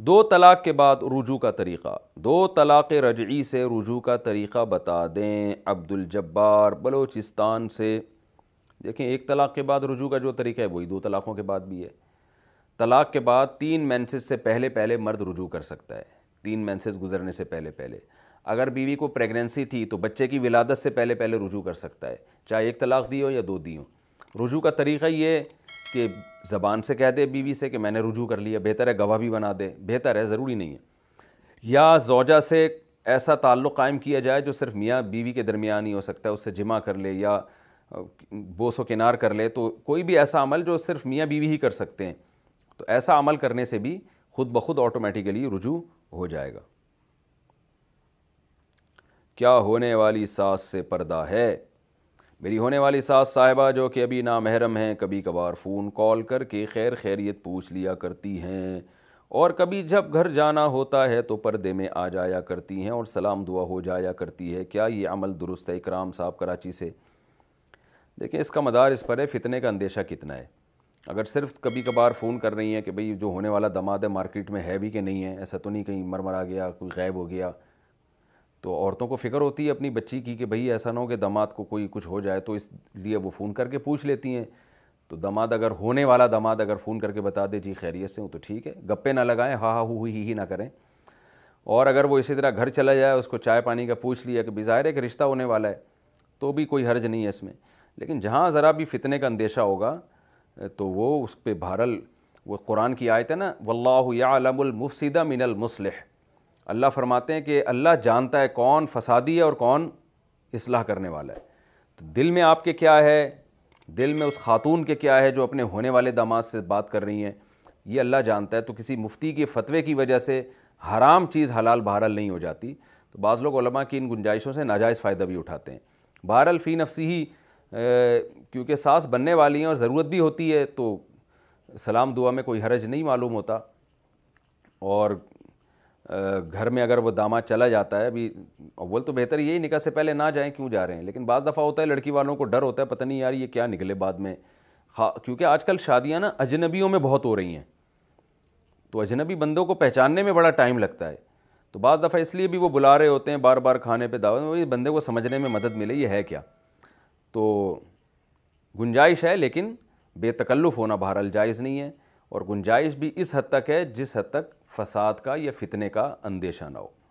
दो तलाक़ के बाद रुजू का तरीक़ा दो तलाक़ रजई से रुजू का तरीक़ा बता दें अब्दुलजब्बार बलोचिस्तान से देखें एक तलाक़ के बाद रुजू का जो तरीका है वही दो तलाक़ों के बाद भी है तलाक़ के बाद तीन मैंसेस से पहले पहले मर्द रुजू कर सकता है तीन मैंसेज गुजरने से पहले पहले अगर बीवी को प्रेगनेंसी थी तो बच्चे की विलादत से पहले पहले रुजू कर सकता है चाहे एक तलाक दी हो या दो दी हो रुजू का तरीक़ा ये कि ज़बान से कह दे बीवी से कि मैंने रुजू कर लिया बेहतर है गवाह भी बना दे बेहतर है ज़रूरी नहीं है या जोजा से ऐसा ताल्लुक़ कायम किया जाए जो सिर्फ मियाँ बीवी के दरमियान ही हो सकता है उससे जिमा कर ले या बोसो किनार कर ले तो कोई भी ऐसा अमल जो सिर्फ मियाँ बीवी ही कर सकते हैं तो ऐसा अमल करने से भी खुद ब खुद ऑटोमेटिकली रुजू हो जाएगा क्या होने वाली सास से पर्दा है मेरी होने वाली सास साहिबा जो कि अभी ना महरम हैं कभी कभार फ़ोन कॉल करके खैर खैरियत पूछ लिया करती हैं और कभी जब घर जाना होता है तो पर्दे में आ जाया करती हैं और सलाम दुआ हो जाया करती है क्या ये अमल दुरुस्त है इकराम साहब कराची से देखिए इसका मदार इस पर है फितने का अंदेशा कितना है अगर सिर्फ कभी कभार फ़ोन कर रही हैं कि भाई जो होने वाला दमाद है मार्केट में है भी कि नहीं है ऐसा तो नहीं कहीं मरमर आ गया कोई गायब हो गया तो औरतों को फ़िक्र होती है अपनी बच्ची की कि भाई ऐसा ना हो कि दमाद को कोई कुछ हो जाए तो इसलिए वो फ़ोन करके पूछ लेती हैं तो दामाद अगर होने वाला दामाद अगर फ़ोन करके बता दे जी खैरियत से हो तो ठीक है गप्पे ना लगाएं हा हा हु ही ही ना करें और अगर वो इसी तरह घर चला जाए उसको चाय पानी का पूछ लिया कि बिज़ाहिर है कि रिश्ता होने वाला है तो भी कोई हर्ज नहीं है इसमें लेकिन जहाँ ज़रा भी फितने का अंदेशा होगा तो वो उस पर भारल वो कुरान की आयत है ना वल्लामफ़सीदा मिनलमसलह अल्लाह फरमाते हैं कि अल्लाह जानता है कौन फसादी है और कौन इसलाह करने वाला है तो दिल में आपके क्या है दिल में उस खातून के क्या है जो अपने होने वाले दामाद से बात कर रही हैं ये अल्लाह जानता है तो किसी मुफ्ती के फतवे की वजह से हराम चीज़ हलाल बहरल नहीं हो जाती तो बाज़ लोग की इन गुंजाइशों से नाजायज़ फ़ायदा भी उठाते हैं बहरल फ़ी नफसी ही क्योंकि सास बनने वाली हैं और ज़रूरत भी होती है तो सलाम दुआ में कोई हरज नहीं मालूम होता और घर में अगर वो दामा चला जाता है अभी अव्वल तो बेहतर यही निकाह से पहले ना जाएं क्यों जा रहे हैं लेकिन बाज़ दफ़ा होता है लड़की वालों को डर होता है पता नहीं यार ये क्या निकले बाद में खा क्योंकि आज कल शादियाँ ना अजनबियों में बहुत हो रही हैं तो अजनबी बंदों को पहचानने में बड़ा टाइम लगता है तो बाज़ दफ़ा इसलिए भी वो बुला रहे होते हैं बार बार खाने पर दावा बंदे को समझने में मदद मिले ये है क्या तो गुंजाइश है लेकिन बेतकल्लुफ़ होना बहरहाल जायज़ नहीं है और गुंजाइश भी इस हद तक है जिस हद तक फसाद का या फितने का अंदेशा ना हो